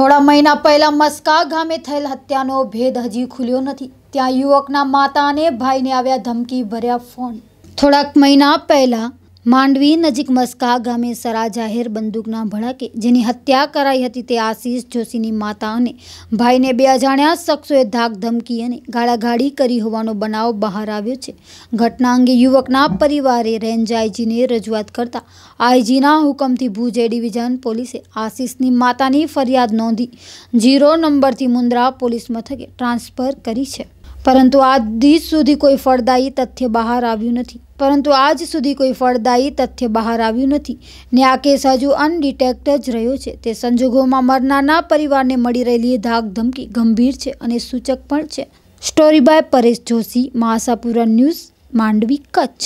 થોડા મહિના પહેલા મસ્કા ગામે થયેલ હત્યાનો ભેદ હજી ખુલ્યો નથી ત્યાં યુવકના માતા અને ભાઈને આવ્યા ધમકી ભર્યા ફોન થોડાક મહિના પહેલા માંડવી નજીક મસ્કા ગામે સરા જાહેર બંદૂકના ભડાકે જેની હત્યા કરાઈ હતી તે આશીષ જોશીની માતા અને ભાઈને બે અજાણ્યા શખ્સોએ ધાક ધમકી અને ગાળાગાળી કરી હોવાનો બનાવ બહાર આવ્યો છે ઘટના અંગે યુવકના પરિવારે રેન્જ આઈજીને રજૂઆત કરતા આઈજીના હુકમથી ભુજ એ ડિવિઝન પોલીસે આશીષની માતાની ફરિયાદ નોંધી ઝીરો નંબરથી મુન્દ્રા પોલીસ મથકે ટ્રાન્સફર કરી છે પરંતુ આજ સુધી કોઈ ફળદાયી તથ્ય બહાર આવ્યું નથી પરંતુ આજ સુધી કોઈ ફળદાયી તથ્ય બહાર આવ્યું નથી ને આ કેસ હજુ અનડિટેક્ટ જ રહ્યો છે તે સંજોગોમાં મરનારના પરિવારને મળી રહેલી ધાક ધમકી ગંભીર છે અને સૂચક પણ છે સ્ટોરી બાય પરેશ જોશી મહાસાપુરા ન્યૂઝ માંડવી કચ્છ